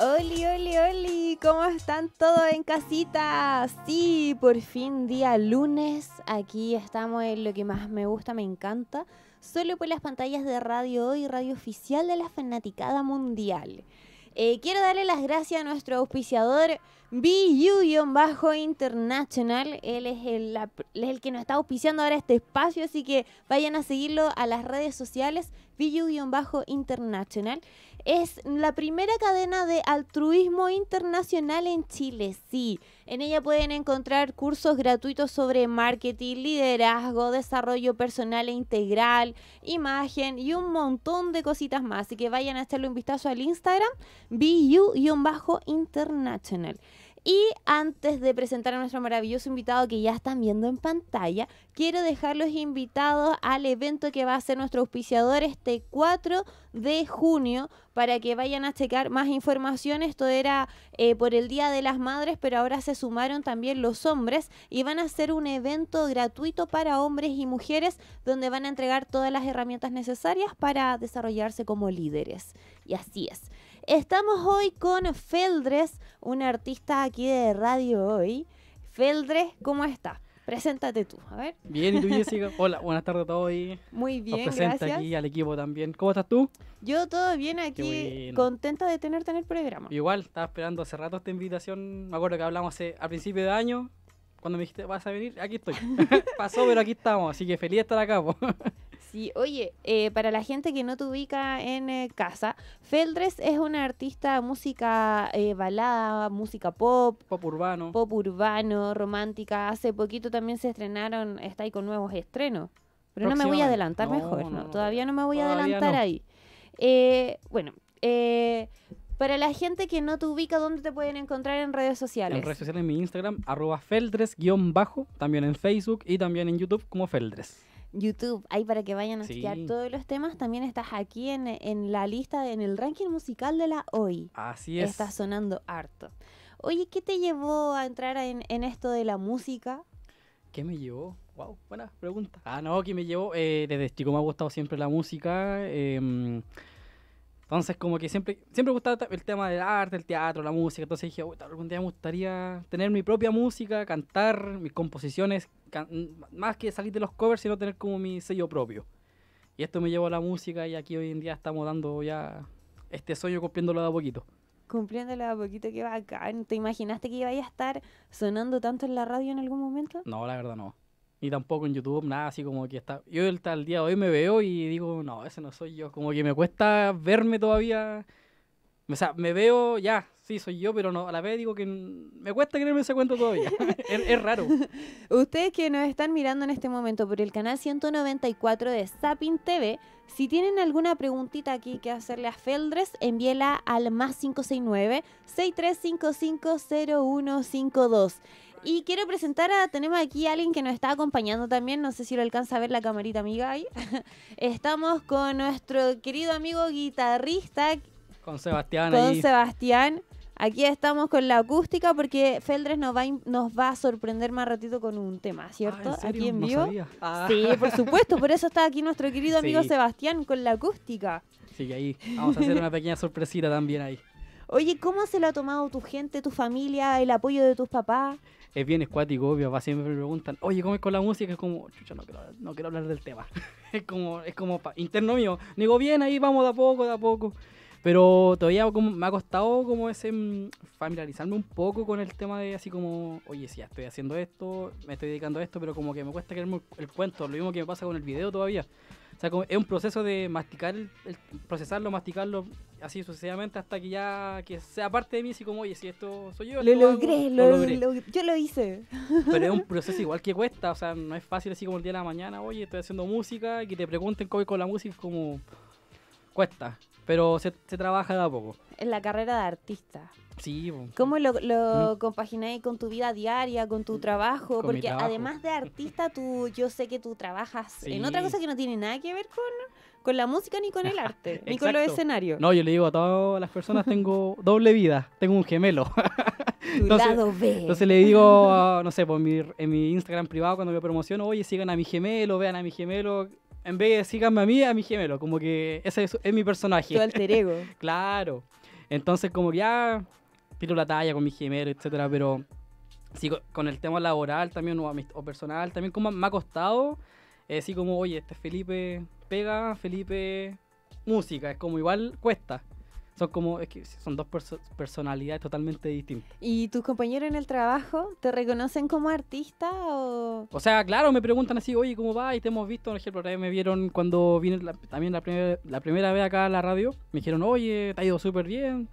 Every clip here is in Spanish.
Oli, oli, oli, ¿cómo están todos en casita? Sí, por fin día lunes, aquí estamos en lo que más me gusta, me encanta, solo por las pantallas de Radio Hoy, Radio Oficial de la Fanaticada Mundial. Eh, quiero darle las gracias a nuestro auspiciador bajo international Él es el, que nos está auspiciando ahora este espacio, así que vayan a seguirlo a las redes sociales. bajo international Es la primera cadena de altruismo internacional en Chile, sí. En ella pueden encontrar cursos gratuitos sobre marketing, liderazgo, desarrollo personal e integral, imagen y un montón de cositas más. Así que vayan a echarle un vistazo al Instagram, bu-international. Y antes de presentar a nuestro maravilloso invitado que ya están viendo en pantalla, quiero dejarlos invitados al evento que va a ser nuestro auspiciador este 4 de junio para que vayan a checar más información. Esto era eh, por el Día de las Madres, pero ahora se sumaron también los hombres y van a ser un evento gratuito para hombres y mujeres donde van a entregar todas las herramientas necesarias para desarrollarse como líderes. Y así es. Estamos hoy con Feldres, un artista aquí de Radio Hoy. Feldres, ¿cómo estás? Preséntate tú, a ver. Bien, ¿y tú, Jessica? Hola, buenas tardes a todos. Muy bien, gracias. presenta aquí al equipo también. ¿Cómo estás tú? Yo todo bien aquí, contenta de tenerte en el programa. Igual, estaba esperando hace rato esta invitación. Me acuerdo que hablamos hace, a principio de año, cuando me dijiste, vas a venir, aquí estoy. Pasó, pero aquí estamos, así que feliz de estar acá. Y oye, eh, para la gente que no te ubica en eh, casa, Feldres es una artista música eh, balada, música pop. Pop urbano. Pop urbano, romántica. Hace poquito también se estrenaron, está ahí con nuevos estrenos. Pero no me voy a adelantar mejor, Todavía no me voy a adelantar ahí. bueno, para la gente que no te ubica, ¿dónde te pueden encontrar en redes sociales? En redes sociales, en mi Instagram, arroba Feldres-bajo, también en Facebook y también en YouTube como Feldres. YouTube, ahí para que vayan a estudiar todos los temas. También estás aquí en, la lista, en el ranking musical de la hoy. Así es. Está sonando harto. Oye, ¿qué te llevó a entrar en, esto de la música? ¿Qué me llevó? Wow, buena pregunta. Ah, no, ¿qué me llevó? Eh, desde chico me ha gustado siempre la música. Em, entonces, como que siempre, siempre me gustaba el tema del arte, el teatro, la música. Entonces dije, algún día me gustaría tener mi propia música, cantar mis composiciones, más que salir de los covers, sino tener como mi sello propio. Y esto me llevó a la música y aquí hoy en día estamos dando ya este sueño cumpliéndolo de a poquito. Cumpliéndolo de a poquito, qué bacán. ¿Te imaginaste que iba a estar sonando tanto en la radio en algún momento? No, la verdad no ni tampoco en YouTube, nada así como que está. Yo el tal día de hoy me veo y digo, no, ese no soy yo. Como que me cuesta verme todavía. O sea, me veo ya, sí, soy yo, pero no, a la vez digo que me cuesta creerme ese cuento todavía. es, es, raro. Ustedes que nos están mirando en este momento por el canal 194 de Sapin TV, si tienen alguna preguntita aquí que hacerle a Feldres, envíela al más 569 63550152. Y quiero presentar a, tenemos aquí a alguien que nos está acompañando también, no sé si lo alcanza a ver la camarita amiga ahí. Estamos con nuestro querido amigo guitarrista. Con Sebastián. Con Sebastián. Aquí estamos con la acústica porque Feldres nos va, nos va a sorprender más ratito con un tema, ah, ¿cierto? Aquí en vivo. Ah. Sí, por supuesto, por eso está aquí nuestro querido amigo Sebastián con la acústica. Sí, ahí vamos a hacer una pequeña sorpresita también ahí. Oye, ¿cómo se lo ha tomado tu gente, tu familia, el apoyo de tus papás? es bien escuático, obvio. va siempre me preguntan, oye, ¿cómo es con la música? Es como, chucha, no quiero, no quiero hablar del tema. es como, es como interno mío. Digo, bien, ahí vamos de a poco, de a poco. Pero todavía como, me ha costado como ese mm, familiarizarme un poco con el tema de así como, oye, si estoy haciendo esto, me estoy dedicando a esto, pero como que me cuesta creerme el cuento. Lo mismo que me pasa con el video todavía. O sea, es un proceso de masticar, el, procesarlo, masticarlo así sucesivamente hasta que ya que sea parte de mí, así como, oye, si esto soy yo. Lo, logré, yo lo hice. Pero es un proceso igual que cuesta, o sea, no es fácil así como el día de la mañana, oye, estoy haciendo música, y que te pregunten cómo es con la música, como cuesta, pero se, trabaja de a poco. En la carrera de artista. Sí, ¿Cómo lo, lo mm. compagináis con tu vida diaria, con tu mm. trabajo? Porque además de artista, tú, yo sé que tú trabajas en otra cosa que no tiene nada que ver con, con la música, ni con el arte, ni con los escenarios. No, yo le digo a todas las personas, tengo doble vida, tengo un gemelo. Tu entonces, lado B. Entonces le digo, no sé, pues, en mi Instagram privado cuando me promociono, oye, sigan a mi gemelo, vean a mi gemelo, en vez de síganme a mí, a mi gemelo. Como que ese es, es mi personaje. Tu alter ego. claro. Entonces, como que ya tiro la talla con mi gemelo, etcétera, pero sí, con el tema laboral también o, personal, también como me ha costado, eh, así como, oye, este Felipe pega, Felipe música, es como igual cuesta. Son como, es que son dos personalidades totalmente distintas. ¿Y tus compañeros en el trabajo te reconocen como artista o...? O sea, claro, me preguntan así, oye, ¿cómo va? Y te hemos visto, por ejemplo, me vieron cuando vine también la, la primera vez acá a la radio, me dijeron, oye, te ha ido súper bien,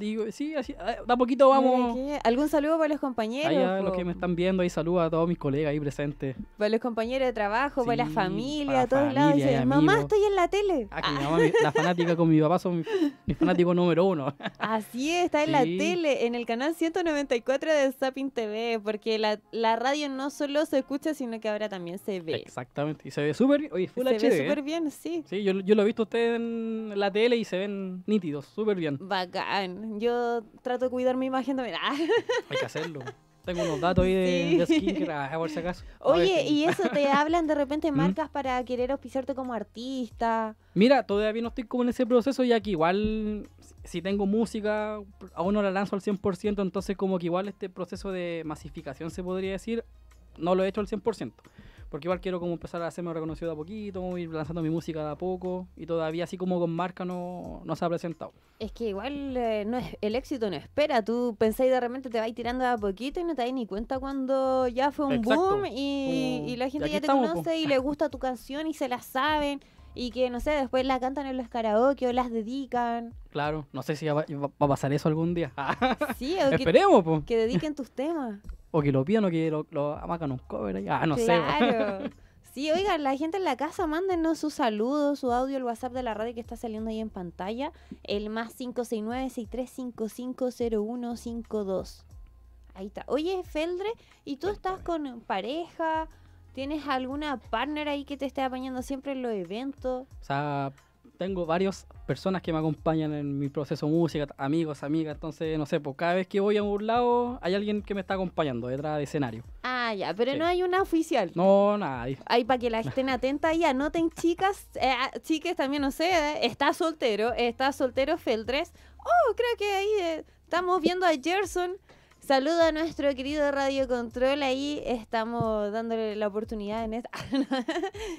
Digo, sí, así, ah, da poquito vamos. ¿Algún saludo para los compañeros? Allá, los que me están viendo, ahí saludo a todos mis colegas ahí presentes. Para los compañeros de trabajo, para la familia, a todos lados. mamá, estoy en la tele. Aquí, ah, ah. la fanática con mi papá son mis mi fanático número uno. Así es, está en la tele, en el canal 194 de Zapping TV, porque la, la, radio no solo se escucha, sino que ahora también se ve. Exactamente, y se ve súper bien. Oye, se ve ¿eh? súper bien, sí. Sí, yo, yo lo he visto ustedes en la tele y se ven nítidos, súper bien. Bacán. Yo trato de cuidar mi imagen también. Ah. Hay que hacerlo. Tengo unos datos ahí de, sí. que skincare, ah, por si acaso. Oye, ¿y eso te hablan de repente ¿Mm? marcas para querer auspiciarte como artista? Mira, todavía no estoy como en ese proceso, ya que igual si tengo música, aún no la lanzo al 100%, entonces como que igual este proceso de masificación se podría decir, no lo he hecho al 100%. Porque igual quiero como empezar a hacerme reconocido de a poquito, ir lanzando mi música de a poco y todavía así como con marca no, no se ha presentado. Es que igual eh, no es, el éxito no espera, tú pensáis de repente te vais tirando de a poquito y no te dais ni cuenta cuando ya fue un boom y, la gente ya te conoce y le gusta tu canción y se la saben y que, no sé, después la cantan en los karaoke o las dedican. Claro, no sé si va, a pasar eso algún día. sí, Esperemos, que dediquen tus temas. O que lo pidan o que lo, lo amacan un cover ahí. Ah, no claro. sí, oigan, la gente en la casa, mándenos su saludo su audio, el WhatsApp de la radio que está saliendo ahí en pantalla. El más 569-63550152. Ahí está. Oye, Feldre, ¿y tú estás con pareja? ¿Tienes alguna partner ahí que te esté apañando siempre en los eventos? O sea, tengo varias personas que me acompañan en mi proceso de música, amigos, amigas, entonces, no sé, pues cada vez que voy a un lado hay alguien que me está acompañando detrás de escenario. Ah, ya, pero no hay una oficial. No, nada. Ahí para que la estén atenta y anoten, chicas, eh, ah, chiques también, no sé, eh, está soltero, está soltero Feldres. Oh, creo que ahí eh, estamos viendo a Gerson Saludo a nuestro querido Radio Control. Ahí estamos dándole la oportunidad en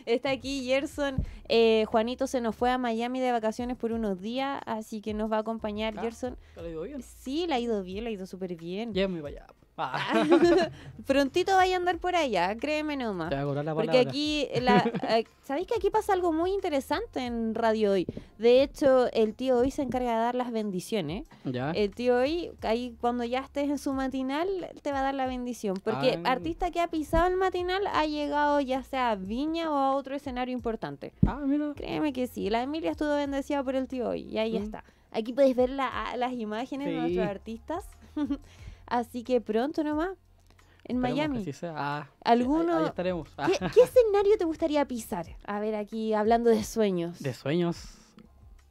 Está aquí Gerson. Eh, Juanito se nos fue a Miami de vacaciones por unos días, así que nos va a acompañar ah, Gerson. ¿La ha ido bien? Sí, la ha ido bien, la ha ido súper bien. Ya me vaya. Ah. Ah. Prontito vaya a andar por allá, créeme nomás. Porque aquí, la, eh, ¿sabéis que aquí pasa algo muy interesante en Radio Hoy? De hecho, el tío Hoy se encarga de dar las bendiciones. El tío Hoy, ahí cuando ya estés en su matinal, te va a dar la bendición. Porque artista que ha pisado el matinal ha llegado ya sea a Viña o a otro escenario importante. Ah, mira. Créeme que sí. La Emilia estuvo bendecida por el tío Hoy y ahí mm. está. Aquí puedes ver las imágenes de nuestros artistas. Así que pronto nomás, en Miami. Que ah, sí Ah, ¿Alguno? Ahí, estaremos. ¿Qué, ah. escenario te gustaría pisar? A ver, aquí hablando de sueños. De sueños.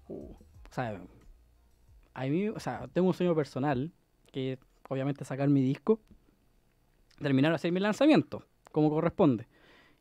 Uh, o sea, tengo un sueño personal, que obviamente sacar mi disco, terminar de hacer mi lanzamiento, como corresponde.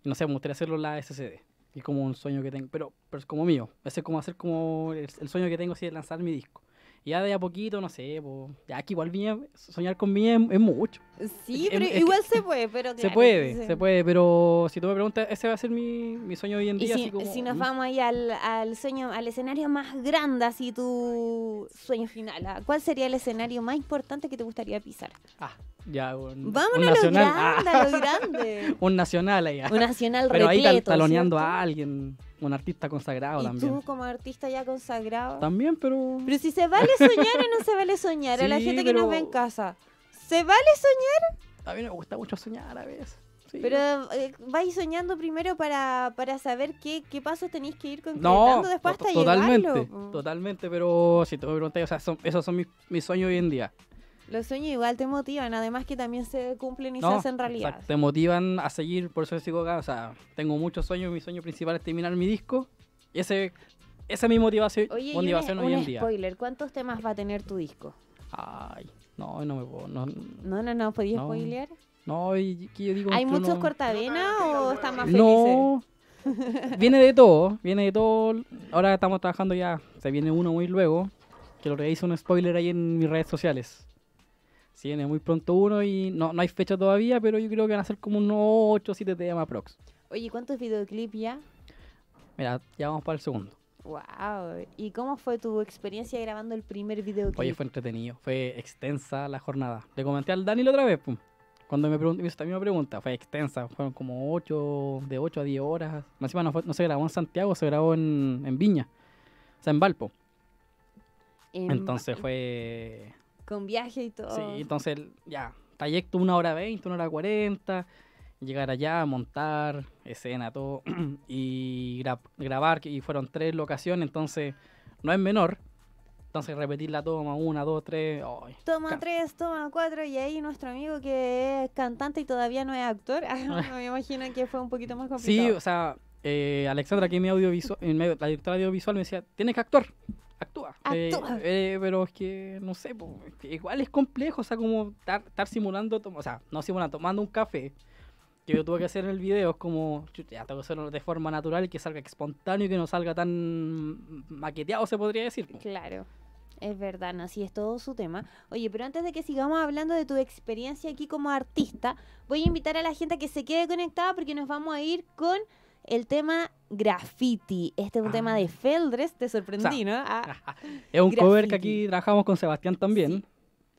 no sé, me gustaría hacerlo en la SCD. Y como un sueño que tengo, pero, pero es como mío. Ese es como hacer como el, sueño que tengo, así de lanzar mi disco ya de a poquito, no sé, po, ya que igual soñar con mí es, mucho. Sí, pero igual se puede, pero Se puede, se puede, pero si tú me preguntas, ese va a ser mi, mi sueño hoy en día. si, nos vamos ahí al, al, sueño, al escenario más grande, así tu sueño final, ¿cuál sería el escenario más importante que te gustaría pisar? Ah, ya, un, Vámonos nacional. A lo grande, ah. un nacional ahí Un nacional Pero ahí taloneando a alguien un artista consagrado ¿Y también. Tú como artista ya consagrado. También, pero... Pero si se vale soñar o no se vale soñar a la gente que nos ve en casa. ¿Se vale soñar? A mí me gusta mucho soñar a veces. pero va eh, vais soñando primero para, para saber qué, qué pasos tenéis que ir concretando después hasta totalmente, Totalmente, pero si te preguntas, o sea, esos son mis, mis sueños hoy en día. Los sueños igual te motivan, además que también se cumplen y se hacen realidad. te motivan a seguir, por eso sigo acá, o sea, tengo muchos sueños, mi sueño principal es terminar mi disco. Y ese, esa es mi motivación, Oye, motivación hoy en día. spoiler, ¿cuántos temas va a tener tu disco? Ay, no, no me puedo. No, no, no, no ¿podías no, No, y, que yo digo... ¿Hay muchos no, o están más felices? No, viene de todo, viene de todo. Ahora estamos trabajando ya, se viene uno muy luego, que lo hice un spoiler ahí en mis redes sociales. Sí, viene muy pronto uno y no, no hay fecha todavía, pero yo creo que van a ser como unos 8 o 7 temas prox. Oye, ¿cuántos videoclips ya? Mira, ya vamos para el segundo. Wow. ¿Y cómo fue tu experiencia grabando el primer videoclip? Oye, fue entretenido, fue extensa la jornada. Le comenté al Dani otra vez, Cuando me, me hizo esta misma pregunta, fue extensa, fueron como 8, de 8 a 10 horas. Más encima no, se grabó en Santiago, se grabó en, en Viña, o sea, en Valpo. Entonces fue con viaje y todo. Sí, entonces ya, trayecto una hora veinte, una hora cuarenta, llegar allá, montar, escena, todo, y grabar, y fueron tres locaciones, entonces no es menor. Entonces repetir la toma, una, dos, tres. toma tres, toma cuatro. Y ahí nuestro amigo que es cantante y todavía no es actor. Ah, me imagino que fue un poquito más complicado. Sí, o sea, eh, Alexandra, aquí en mi audiovisual, eh, la directora audiovisual, me decía, tienes que actuar actúa. actúa. Eh, eh, pero es que, no sé, igual es complejo, o sea, como estar simulando, o sea, no simulando, tomando un café, que yo tuve que hacer en el video, es como, ya tengo que hacerlo de forma natural y que salga espontáneo y que no salga tan maqueteado, se podría decir. Claro. Es verdad, así es todo su tema. Oye, pero antes de que sigamos hablando de tu experiencia aquí como artista, voy a invitar a la gente a que se quede conectada porque nos vamos a ir con el tema Graffiti. Este es un tema de ah. Feldres, te sorprendí, ¿no? Ah. Es un cover que aquí trabajamos con Sebastián también.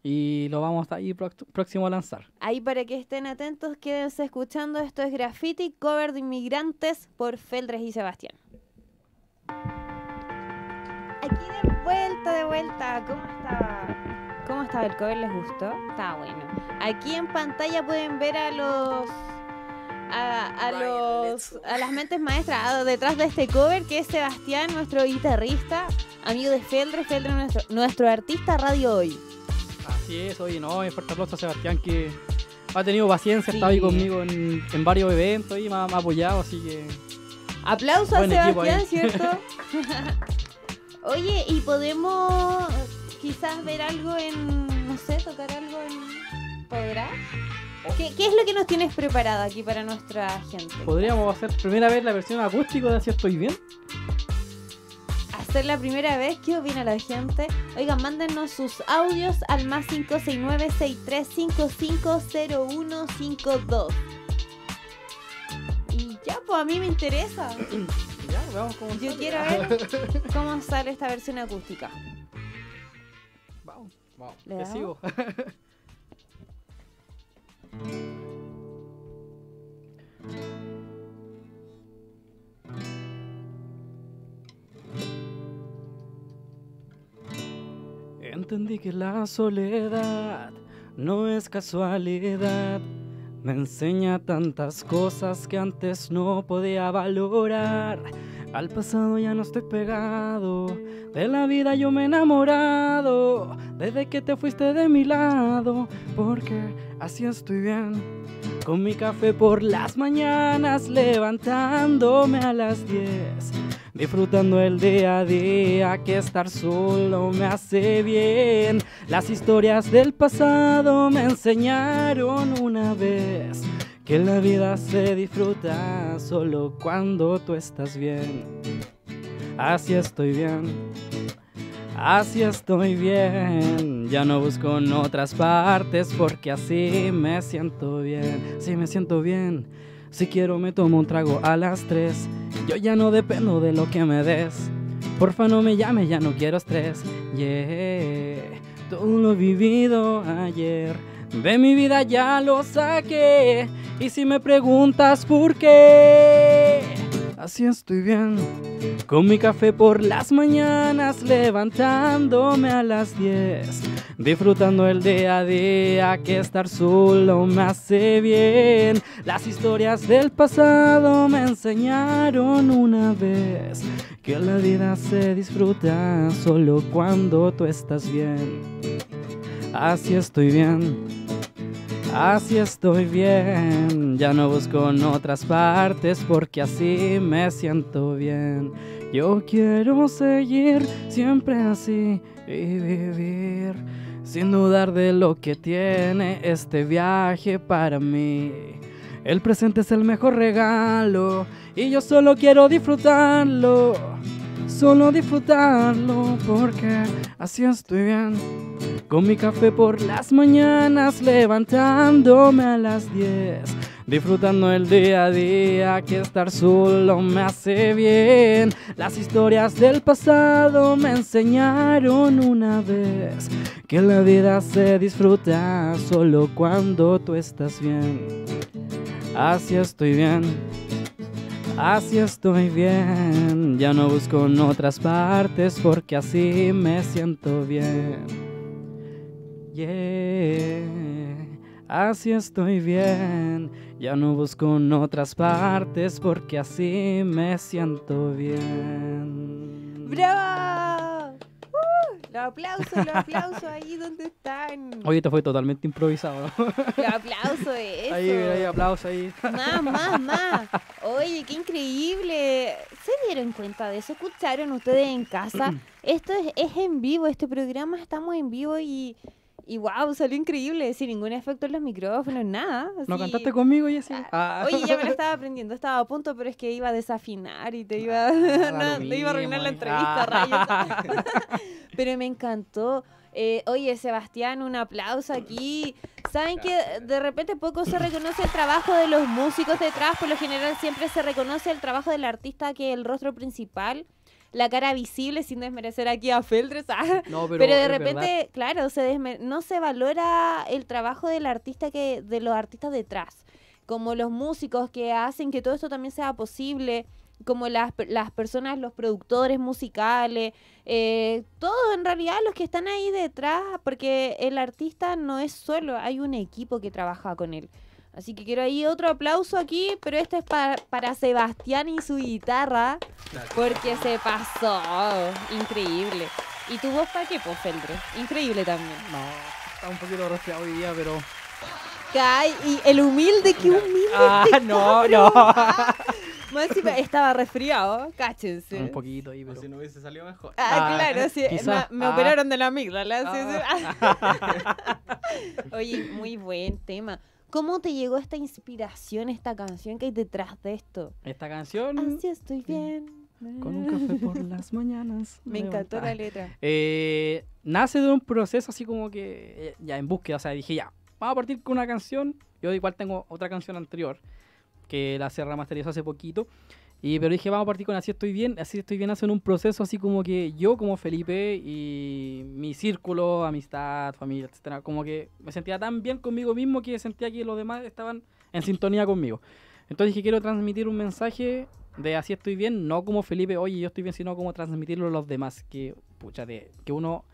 Y lo vamos a ir próximo a lanzar. Ahí para que estén atentos, quédense escuchando. Esto es Graffiti, cover de inmigrantes por Feldres y Sebastián. Aquí de vuelta, de vuelta. ¿Cómo está? ¿Cómo estaba el cover? ¿Les gustó? Está bueno. Aquí en pantalla pueden ver a los a, los, a las mentes maestras detrás de este cover, que es Sebastián, nuestro guitarrista, amigo de Feldre, Feldre, nuestro, artista radio hoy. Así es, hoy no, es fuerte aplauso a Sebastián que ha tenido paciencia, está ahí conmigo en, varios eventos y me ha, apoyado, así que. Aplauso a Sebastián, ¿cierto? oye, y podemos quizás ver algo en. No sé, tocar algo en. ¿Podrá? ¿Qué, es lo que nos tienes preparado aquí para nuestra gente? Podríamos hacer primera vez la versión acústica de Así estoy bien. Hacer la primera vez, ¿qué opina la gente? Oigan, mándenos sus audios al más 569-63550152. Y ya, pues a mí me interesa. ya, vamos como Yo quiero ver cómo sale esta versión acústica. Vamos, vamos, te sigo. Entendí que la soledad no es casualidad. Me enseña tantas cosas que antes no podía valorar. Al pasado ya no estoy pegado, de la vida yo me he enamorado, desde que te fuiste de mi lado, porque así estoy bien. Con mi café por las mañanas, levantándome a las 10. Disfrutando el día a día, que estar solo me hace bien. Las historias del pasado me enseñaron una vez que la vida se disfruta solo cuando tú estás bien. Así estoy bien. Así estoy bien, ya no busco en otras partes porque así me siento bien, sí me siento bien. Si quiero me tomo un trago a las tres yo ya no dependo de lo que me des. Porfa no me llames, ya no quiero estrés. Yeah, todo lo vivido ayer. De mi vida ya lo saqué. Y si me preguntas por qué, así estoy bien. Con mi café por las mañanas, levantándome a las 10. Disfrutando el día a día, que estar solo me hace bien. Las historias del pasado me enseñaron una vez que la vida se disfruta solo cuando tú estás bien. Así estoy bien. Así estoy bien, ya no busco en otras partes porque así me siento bien. Yo quiero seguir siempre así y vivir sin dudar de lo que tiene este viaje para mí. El presente es el mejor regalo y yo solo quiero disfrutarlo solo disfrutarlo porque así estoy bien. Con mi café por las mañanas, levantándome a las 10. Disfrutando el día a día, que estar solo me hace bien. Las historias del pasado me enseñaron una vez que la vida se disfruta solo cuando tú estás bien. Así estoy bien. Así estoy bien, ya no busco en otras partes porque así me siento bien. así estoy bien, ya no busco en otras partes porque así me siento bien. ¡Bravo! Los aplausos, los aplausos ahí donde están. Oye, esto fue totalmente improvisado. Los aplausos, eso. Ahí, ahí, aplausos ahí. Más, más, más. Oye, qué increíble. ¿Se dieron cuenta de eso? ¿Escucharon ustedes en casa? Esto es, es en vivo, este programa estamos en vivo y y wow, salió increíble, sin ningún efecto en los micrófonos, nada. ¿No cantaste conmigo y así? Ah, oye, ya me lo estaba aprendiendo, estaba a punto, pero es que iba a desafinar y te iba, ah, a arruinar la entrevista, rayos. pero me encantó. Eh, oye, Sebastián, un aplauso aquí. Saben que de repente poco se reconoce el trabajo de los músicos detrás, por lo general siempre se reconoce el trabajo del artista que es el rostro principal la cara visible sin desmerecer aquí a Feldres. Ah. pero, de repente, claro, se no se valora el trabajo del artista que de los artistas detrás, como los músicos que hacen que todo esto también sea posible como las, las personas, los productores musicales, eh, todos en realidad los que están ahí detrás, porque el artista no es solo, hay un equipo que trabaja con él. Así que quiero ahí otro aplauso aquí, pero este es para, Sebastián y su guitarra, porque se pasó. Increíble. ¿Y tu voz para qué, pues, Increíble también. No, está un poquito resfriado hoy día, pero CAY y el humilde, qué humilde. Ah, no, no. estaba resfriado, cáchense. Un poquito ahí, pero si no hubiese salido mejor. Ah, ah claro, sí, me, ah. operaron de la amígdala. sí. Ah. Oye, muy buen tema. ¿Cómo te llegó esta inspiración, esta canción que hay detrás de esto? Esta canción. Así estoy bien. Con un café por las mañanas. Me, encantó la ah. letra. Eh, nace de un proceso así como que eh, ya en búsqueda. O sea, dije ya, vamos a partir con una canción. Yo igual tengo otra canción anterior que la cerra masterizó hace poquito. Y, pero dije, vamos a partir con Así Estoy Bien. Así Estoy Bien hacen un proceso así como que yo como Felipe y mi círculo, amistad, familia, etcétera, como que me sentía tan bien conmigo mismo que sentía que los demás estaban en sintonía conmigo. Entonces dije, quiero transmitir un mensaje de Así Estoy Bien, no como Felipe, oye, yo estoy bien, sino como transmitirlo a los demás. Que, pucha, de, que uno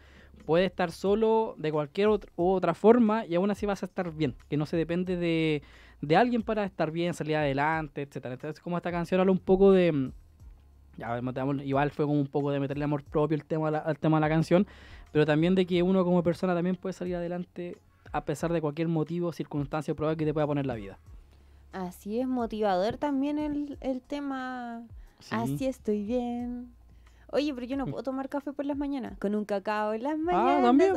puede estar solo de cualquier otra forma y aún así vas a estar bien. Que no se depende de de alguien para estar bien, salir adelante, etcétera. Entonces, como esta canción habla un poco de. Mm, ya, igual fue como un poco de meterle amor propio el tema, al tema de la canción, pero también de que uno como persona también puede salir adelante a pesar de cualquier motivo, circunstancia o prueba que te pueda poner la vida. Así es, motivador también el, tema. Así estoy bien. Oye, pero yo no mm. puedo tomar café por las mañanas. Con un cacao en las ah, mañanas. Ah, también.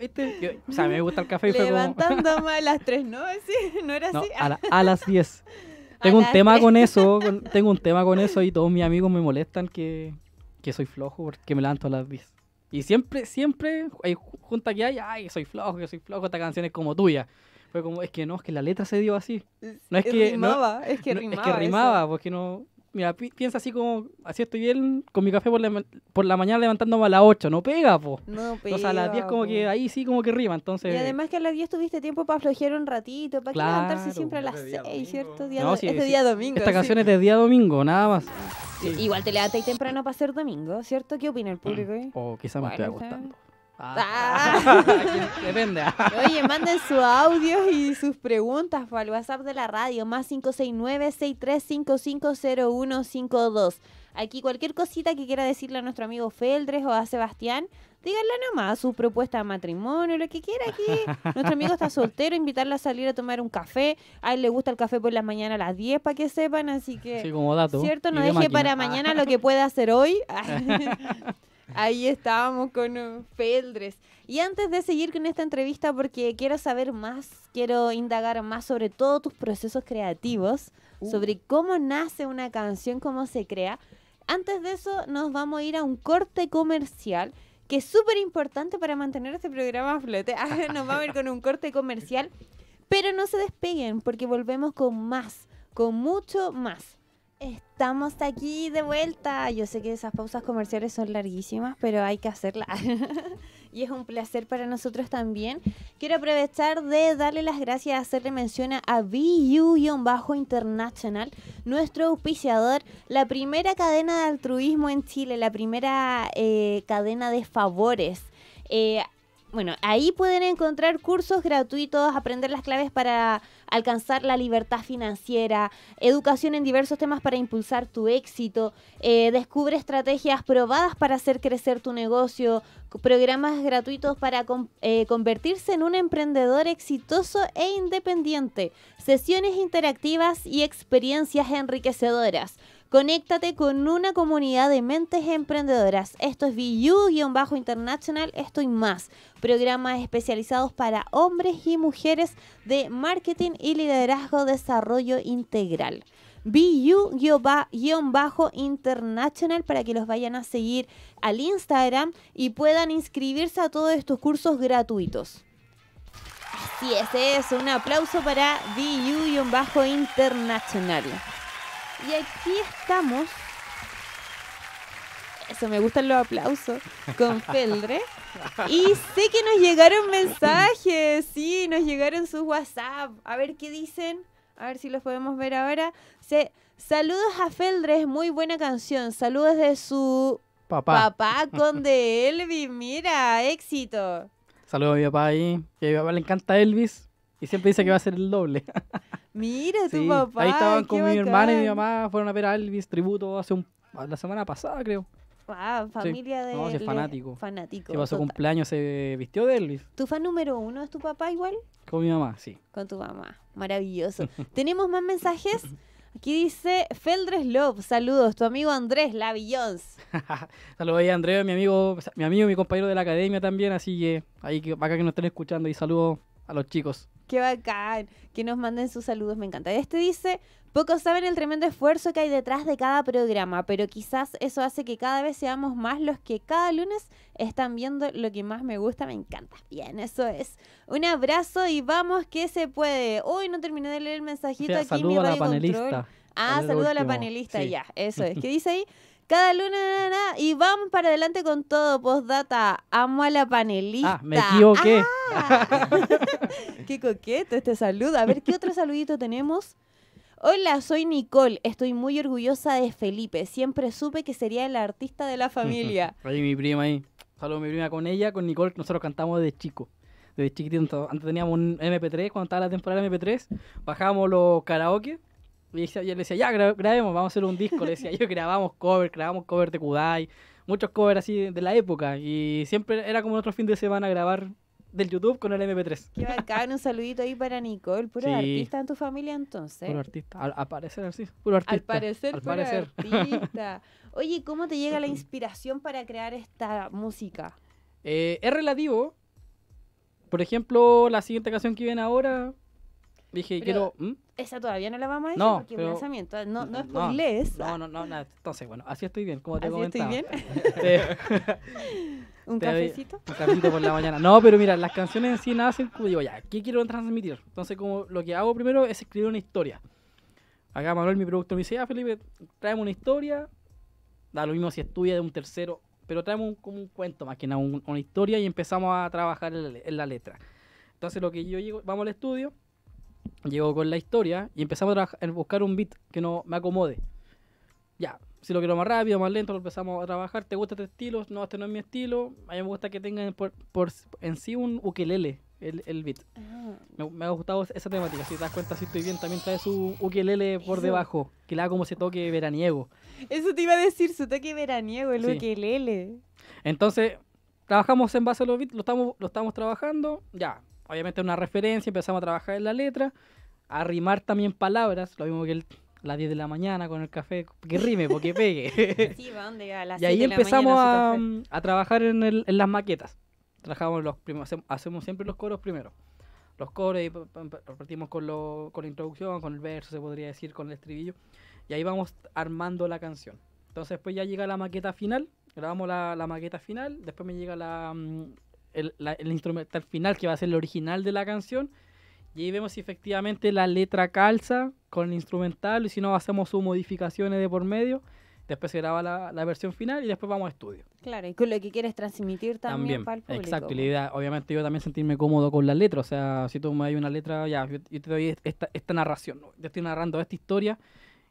¿Viste? o sea, me gusta el café y levantando como... a las 3, ¿no? ¿Sí? ¿No era así? A, a, las 10. Tengo un tema con eso, tengo un tema con eso y todos mis amigos me molestan que, que soy flojo porque me levanto a las 10. Y siempre, siempre, hay junta que hay, ay, soy flojo, que soy flojo, esta canción es como tuya. Fue como, es que no, es que la letra se dio así. No es que. Rimaba, no, es que rimaba. es que rimaba, porque no mira, piensa así como, así estoy bien con mi café por la, por la mañana levantándome a las 8, no pega, po. No pega. O sea, a las 10 como que ahí sí como que rima, entonces. Y además que a las 10 tuviste tiempo para aflojear un ratito, para levantarse siempre a las 6, ¿cierto? este día domingo. Esta canción es de día domingo, nada más. Igual te levantas temprano para ser domingo, ¿cierto? ¿Qué opina el mm. público? O oh, quizá me esté agotando. Depende. Ah, ah. Oye, manden su audio y sus preguntas para el WhatsApp de la radio, más 569-63550152. Aquí cualquier cosita que quiera decirle a nuestro amigo Feldres o a Sebastián, díganle nomás su propuesta de matrimonio, lo que quiera aquí. Nuestro amigo está soltero, invitarla a salir a tomar un café. A él le gusta el café por la mañana a las 10 para que sepan, así que... Sí, dato. ¿Cierto? No deje para mañana lo que pueda hacer hoy. Ahí estábamos con Feldres. Y antes de seguir con esta entrevista, porque quiero saber más, quiero indagar más sobre todos tus procesos creativos, uh. sobre cómo nace una canción, cómo se crea. Antes de eso, nos vamos a ir a un corte comercial, que es súper importante para mantener este programa a flote. Ah, nos vamos a ir con un corte comercial, pero no se despeguen, porque volvemos con más, con mucho más. Estamos aquí de vuelta. Yo sé que esas pausas comerciales son larguísimas, pero hay que hacerlas. y es un placer para nosotros también. Quiero aprovechar de darle las gracias, hacerle mención a BU-Bajo International, nuestro auspiciador, la primera cadena de altruismo en Chile, la primera eh, cadena de favores. Eh, bueno, ahí pueden encontrar cursos gratuitos, aprender las claves para alcanzar la libertad financiera, educación en diversos temas para impulsar tu éxito, eh, descubre estrategias probadas para hacer crecer tu negocio, programas gratuitos para eh, convertirse en un emprendedor exitoso e independiente, sesiones interactivas y experiencias enriquecedoras. Conéctate con una comunidad de mentes emprendedoras. Esto es VU-International, esto y más. Programas especializados para hombres y mujeres de marketing y liderazgo desarrollo integral. vu international para que los vayan a seguir al Instagram y puedan inscribirse a todos estos cursos gratuitos. Así es, es un aplauso para vu international y aquí estamos. Eso, me gustan los aplausos. Con Feldre. Y sé que nos llegaron mensajes. Sí, nos llegaron sus WhatsApp. A ver qué dicen. A ver si los podemos ver ahora. Se, saludos a Feldre, es muy buena canción. Saludos de su papá. Papá de Elvis. Mira, éxito. Saludos a mi papá ahí. Que a mi papá le encanta Elvis. Y siempre dice que va a ser el doble. Mira tu papá. Ahí estaban con mi hermana y mi mamá, fueron a ver a Elvis tributo hace la semana pasada, creo. Ah, familia de. No, es fanático. Fanático. Que pasó cumpleaños, se vistió de Elvis. ¿Tu fan número uno es tu papá igual? Con mi mamá, sí. Con tu mamá. Maravilloso. ¿Tenemos más mensajes? Aquí dice Feldres Love, saludos, tu amigo Andrés Lavillons. saludos ahí Andrés, mi amigo, mi amigo, mi compañero de la academia también, así que ahí acá que nos estén escuchando y saludos a los chicos. Qué bacán, que nos manden sus saludos, me encanta. Este dice, pocos saben el tremendo esfuerzo que hay detrás de cada programa, pero quizás eso hace que cada vez seamos más los que cada lunes están viendo lo que más me gusta, me encanta. Bien, eso es. Un abrazo y vamos que se puede. uy no terminé de leer el mensajito aquí. Ah, saludo a la panelista. Ah, saludo a la panelista, ya, eso es. ¿Qué dice ahí? Cada luna, na, y vamos para adelante con todo. Postdata, amo a la panelita. Ah, me equivoqué. Ah. qué coqueto este saludo. A ver, ¿qué otro saludito tenemos? Hola, soy Nicole. Estoy muy orgullosa de Felipe. Siempre supe que sería el artista de la familia. ahí mi prima ahí. Saludos mi prima con ella, con Nicole. Nosotros cantamos desde chico. Desde chiquitito. Antes teníamos un MP3. Cuando estaba la temporada MP3, bajábamos los karaoke y él decía, ya grabemos, vamos a hacer un disco. Le decía, yo grabamos covers, grabamos covers de Kudai, muchos covers así de la época. Y siempre era como otro fin de semana grabar del YouTube con el MP3. Qué bacán, un saludito ahí para Nicole, puro artista en tu familia entonces. Puro artista, al, parecer sí. puro artista. Al parecer, puro artista. Oye, ¿cómo te llega la inspiración para crear esta música? Eh, es relativo. Por ejemplo, la siguiente canción que viene ahora Dije, quiero. Esa todavía no la vamos a decir no, porque No, no es por inglés. No, no, no, no, Entonces, bueno, así estoy bien, como te así comentaba. estoy bien. ¿Un cafecito? un cafecito por la mañana. No, pero mira, las canciones en sí nacen digo, ya, ¿qué quiero transmitir? Entonces, como lo que hago primero es escribir una historia. Acá Manuel, mi productor, me dice, ah, Felipe, traemos una historia. Da lo mismo si estudia de un tercero, pero traemos como un cuento más que nada, una historia y empezamos a trabajar en la, en la letra. Entonces, lo que yo llego, vamos al estudio llego con la historia y empezamos a, buscar un beat que no me acomode. Ya, si lo quiero más rápido, más lento, lo empezamos a trabajar. ¿Te gusta este estilo? No, este no es mi estilo. A mí me gusta que tengan por, en sí un ukelele el, el beat. Ah. Me, ha gustado esa temática. Si te das cuenta, si estoy bien, también trae su ukelele por debajo, que le da como ese toque veraniego. Eso te iba a decir, su toque veraniego, el ukelele. Entonces, trabajamos en base a los beats, lo estamos, lo estamos trabajando, ya obviamente una referencia, empezamos a trabajar en la letra, a rimar también palabras, lo mismo que a las 10 de la mañana con el café, que rime, porque pegue. y ahí empezamos a, trabajar en, las maquetas. Trabajamos los hacemos siempre los coros primero. Los coros y repetimos con, con la introducción, con el verso, se podría decir, con el estribillo. Y ahí vamos armando la canción. Entonces después ya llega la maqueta final, grabamos la, la maqueta final, después me llega la, mm, el, la, el instrumental final, que va a ser el original de la canción. Y ahí vemos si efectivamente la letra calza con el instrumental y si no hacemos sus modificaciones de por medio. Después se graba la, versión final y después vamos a estudio. Claro, y con lo que quieres transmitir también, para el público. Exacto, y la idea, obviamente yo también sentirme cómodo con la letra. O sea, si tú me das una letra, ya, yo, te doy esta, esta narración, ¿no? yo estoy narrando esta historia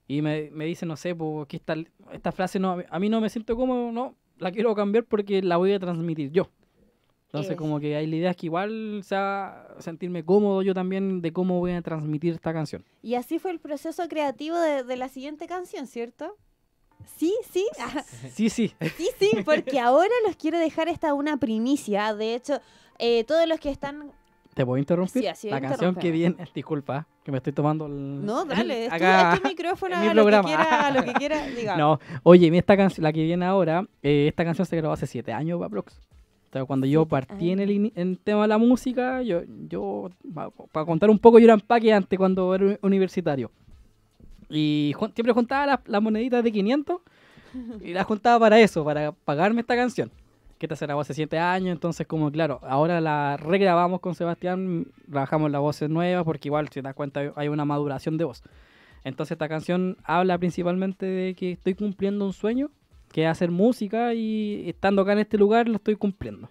y me, me dicen, no sé, pues esta, esta frase no, a mí no me siento cómodo, no, la quiero cambiar porque la voy a transmitir yo. Entonces, eh, como que ahí la idea es que igual sea sentirme cómodo yo también de cómo voy a transmitir esta canción. Y así fue el proceso creativo de, la siguiente canción, ¿cierto? Sí, sí. Sí, sí. Sí, sí, porque ahora los quiero dejar esta una primicia. De hecho, eh, todos los que están ¿Te voy a interrumpir? la canción que viene, disculpa, que me estoy tomando el... No, dale, este micrófono a, lo que quiera, lo que quiera, No, oye, esta la que viene ahora, eh, esta canción se grabó hace siete años, Bablox. Cuando yo pues, partí en ah. el, tema de la música, yo, yo para contar un poco, yo era empaque antes cuando era universitario. Y siempre juntaba las, moneditas de 500 y las juntaba para eso, para pagarme esta canción. Que esta la voz hace 7 años, entonces como claro, ahora la regrabamos con Sebastián, bajamos las voces nuevas porque igual si te das cuenta hay una maduración de voz. Entonces esta canción habla principalmente de que estoy cumpliendo un sueño que hacer música y estando acá en este lugar lo estoy cumpliendo.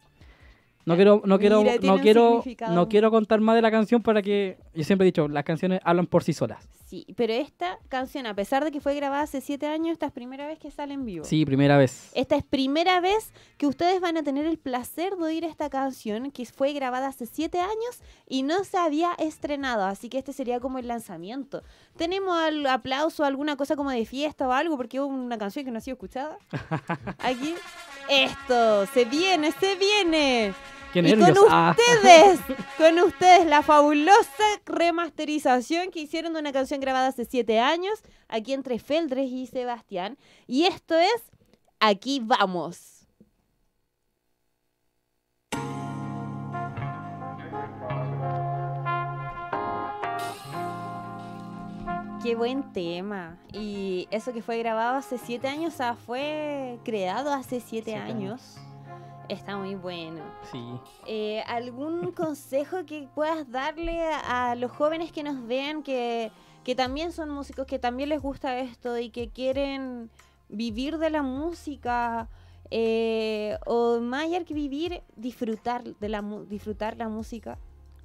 No quiero, no quiero, no quiero, no quiero contar más de la canción para que. Yo siempre he dicho, las canciones hablan por sí solas. Sí, pero esta canción, a pesar de que fue grabada hace siete años, esta es primera vez que sale en vivo. Sí, primera vez. Esta es primera vez que ustedes van a tener el placer de oír esta canción que fue grabada hace siete años y no se había estrenado, así que este sería como el lanzamiento. ¿Tenemos al aplauso, alguna cosa como de fiesta o algo? Porque es una canción que no ha sido escuchada. Aquí. Esto, se viene, se viene. y con ustedes, con ustedes, la fabulosa remasterización que hicieron de una canción grabada hace siete años, aquí entre Feldres y Sebastián. Y esto es Aquí vamos. Qué buen tema. Y eso que fue grabado hace siete años, o sea, fue creado hace siete, años. Está muy bueno. Sí. Eh, ¿Algún consejo que puedas darle a los jóvenes que nos vean, que, también son músicos, que también les gusta esto y que quieren vivir de la música? Eh, o más que vivir, disfrutar, de la, disfrutar la música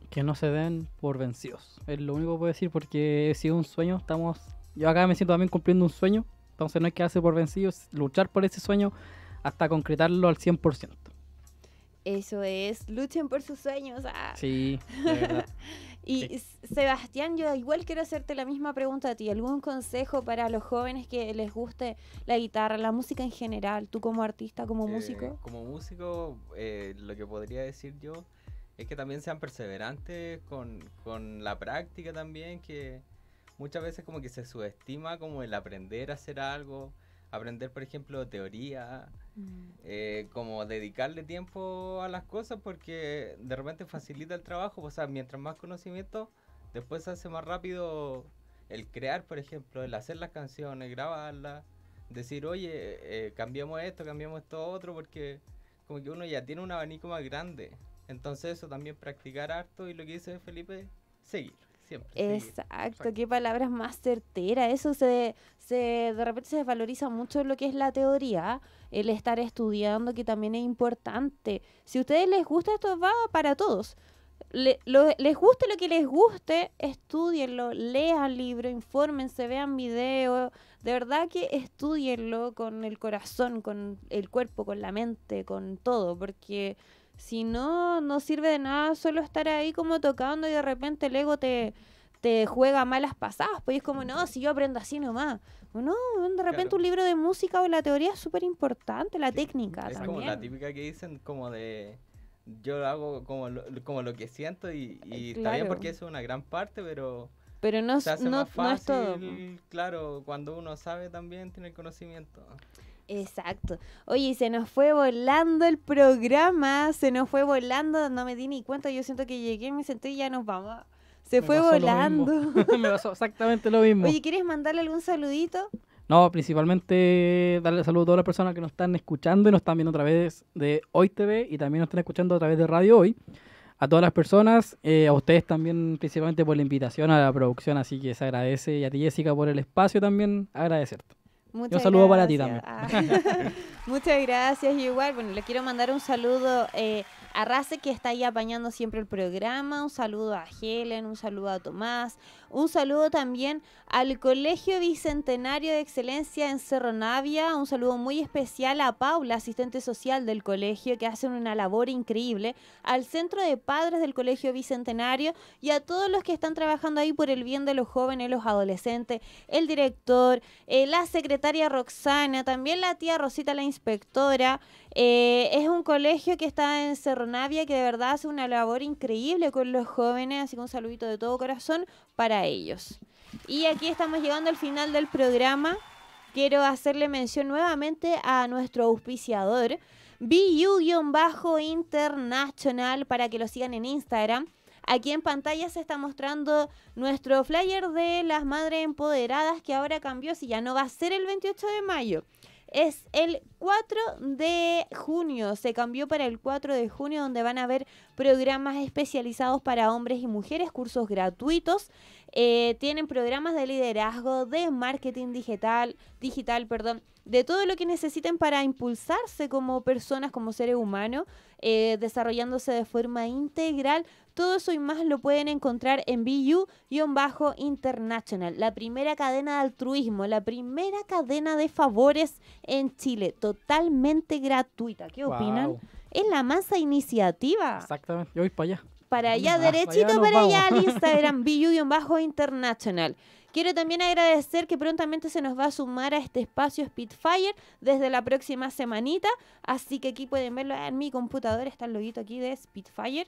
que no se den por vencidos. Es lo único que puedo decir porque si es un sueño, estamos. Yo acá me siento también cumpliendo un sueño, entonces no hay que darse por vencidos, luchar por ese sueño hasta concretarlo al 100%. Eso es, luchen por sus sueños. Ah. Sí, y Sebastián, yo igual quiero hacerte la misma pregunta a ti. ¿Algún consejo para los jóvenes que les guste la guitarra, la música en general? ¿Tú como artista, como eh, músico? Como músico, eh, lo que podría decir yo es que también sean perseverantes con, la práctica también, que muchas veces como que se subestima como el aprender a hacer algo, aprender por ejemplo teoría, mm. eh, como dedicarle tiempo a las cosas porque de repente facilita el trabajo, o sea, mientras más conocimiento, después se hace más rápido el crear, por ejemplo, el hacer las canciones, grabarlas, decir, oye, eh, eh, cambiamos esto, cambiamos esto otro, porque como que uno ya tiene un abanico más grande. Entonces eso también practicar harto y lo que dice Felipe, seguir. Siempre, Exacto, qué palabras más certeras. Eso se, se, de repente se desvaloriza mucho lo que es la teoría, el estar estudiando, que también es importante. Si a ustedes les gusta esto, va para todos. les guste lo que les guste, estudienlo, lean libro, infórmense, vean videos. De verdad que estudienlo con el corazón, con el cuerpo, con la mente, con todo, porque si no, no sirve de nada solo estar ahí como tocando y de repente el ego te, juega malas pasadas. Pues es como, no, si yo aprendo así nomás. no, de repente un libro de música o la teoría es súper importante, la técnica técnica. Es como la típica que dicen, como de yo lo hago como lo, como lo que siento y, y eh, está bien porque eso es una gran parte, pero... Pero no, se fácil, es todo. Claro, cuando uno sabe también tiene el conocimiento. Exacto. Oye, se nos fue volando el programa, se nos fue volando, no me di ni cuenta, yo siento que llegué, me senté y ya nos vamos. Se fue volando. exactamente lo mismo. Oye, ¿quieres mandarle algún saludito? No, principalmente darle saludo a todas las personas que nos están escuchando y nos están viendo a través de Hoy TV y también nos están escuchando a través de Radio Hoy. A todas las personas, eh, a ustedes también principalmente por la invitación a la producción, así que se agradece y a ti Jessica por el espacio también agradecerte un saludo para ti también. Ah. Muchas gracias. igual, bueno, le quiero mandar un saludo eh, a que está ahí apañando siempre el programa, un saludo a Helen, un saludo a Tomás, un saludo también al Colegio Bicentenario de Excelencia en Cerro Navia, un saludo muy especial a Paula, asistente social del colegio, que hace una labor increíble, al Centro de Padres del Colegio Bicentenario y a todos los que están trabajando ahí por el bien de los jóvenes, los adolescentes, el director, eh, la secretaria Roxana, también la tía Rosita, la inspectora, eh, es un colegio que está en Cerro Navia que de verdad hace una labor increíble con los jóvenes, así que un saludito de todo corazón para ellos. Y aquí estamos llegando al final del programa. Quiero hacerle mención nuevamente a nuestro auspiciador, BU-International, para que lo sigan en Instagram. Aquí en pantalla se está mostrando nuestro flyer de las madres empoderadas que ahora cambió, si ya no va a ser el 28 de mayo es el 4 de junio. Se cambió para el 4 de junio donde van a haber programas especializados para hombres y mujeres, cursos gratuitos. Eh, tienen programas de liderazgo, de marketing digital, digital, perdón, de todo lo que necesiten para impulsarse como personas, como seres humanos, eh, desarrollándose de forma integral todo eso y más lo pueden encontrar en BU-International, la primera cadena de altruismo, la primera cadena de favores en Chile, totalmente gratuita. ¿Qué opinan? Es la masa iniciativa. Exactamente, yo voy para allá. Para allá, derechito para, allá, al Instagram, BU-International. Quiero también agradecer que prontamente se nos va a sumar a este espacio Spitfire desde la próxima semanita. Así que aquí pueden verlo en mi computadora, está el loguito aquí de Spitfire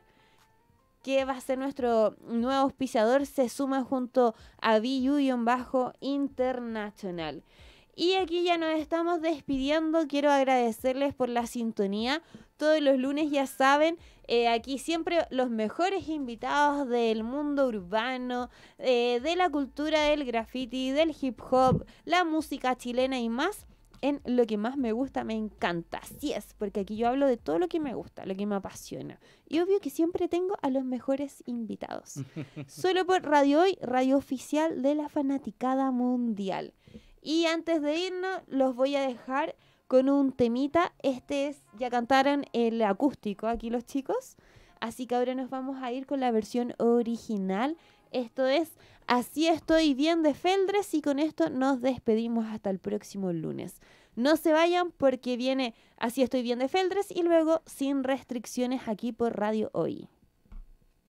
que va a ser nuestro nuevo auspiciador, se suma junto a Union Bajo International. Y aquí ya nos estamos despidiendo. Quiero agradecerles por la sintonía. Todos los lunes, ya saben, eh, aquí siempre los mejores invitados del mundo urbano, eh, de la cultura del graffiti, del hip hop, la música chilena y más en lo que más me gusta, me encanta. Así es, porque aquí yo hablo de todo lo que me gusta, lo que me apasiona. Y obvio que siempre tengo a los mejores invitados. Solo por Radio Hoy, radio oficial de la fanaticada mundial. Y antes de irnos, los voy a dejar con un temita. Este es, ya cantaron el acústico aquí los chicos. Así que ahora nos vamos a ir con la versión original. Esto es Así estoy bien de Feldres y con esto nos despedimos hasta el próximo lunes. No se vayan porque viene Así estoy bien de Feldres y luego sin restricciones aquí por Radio Hoy.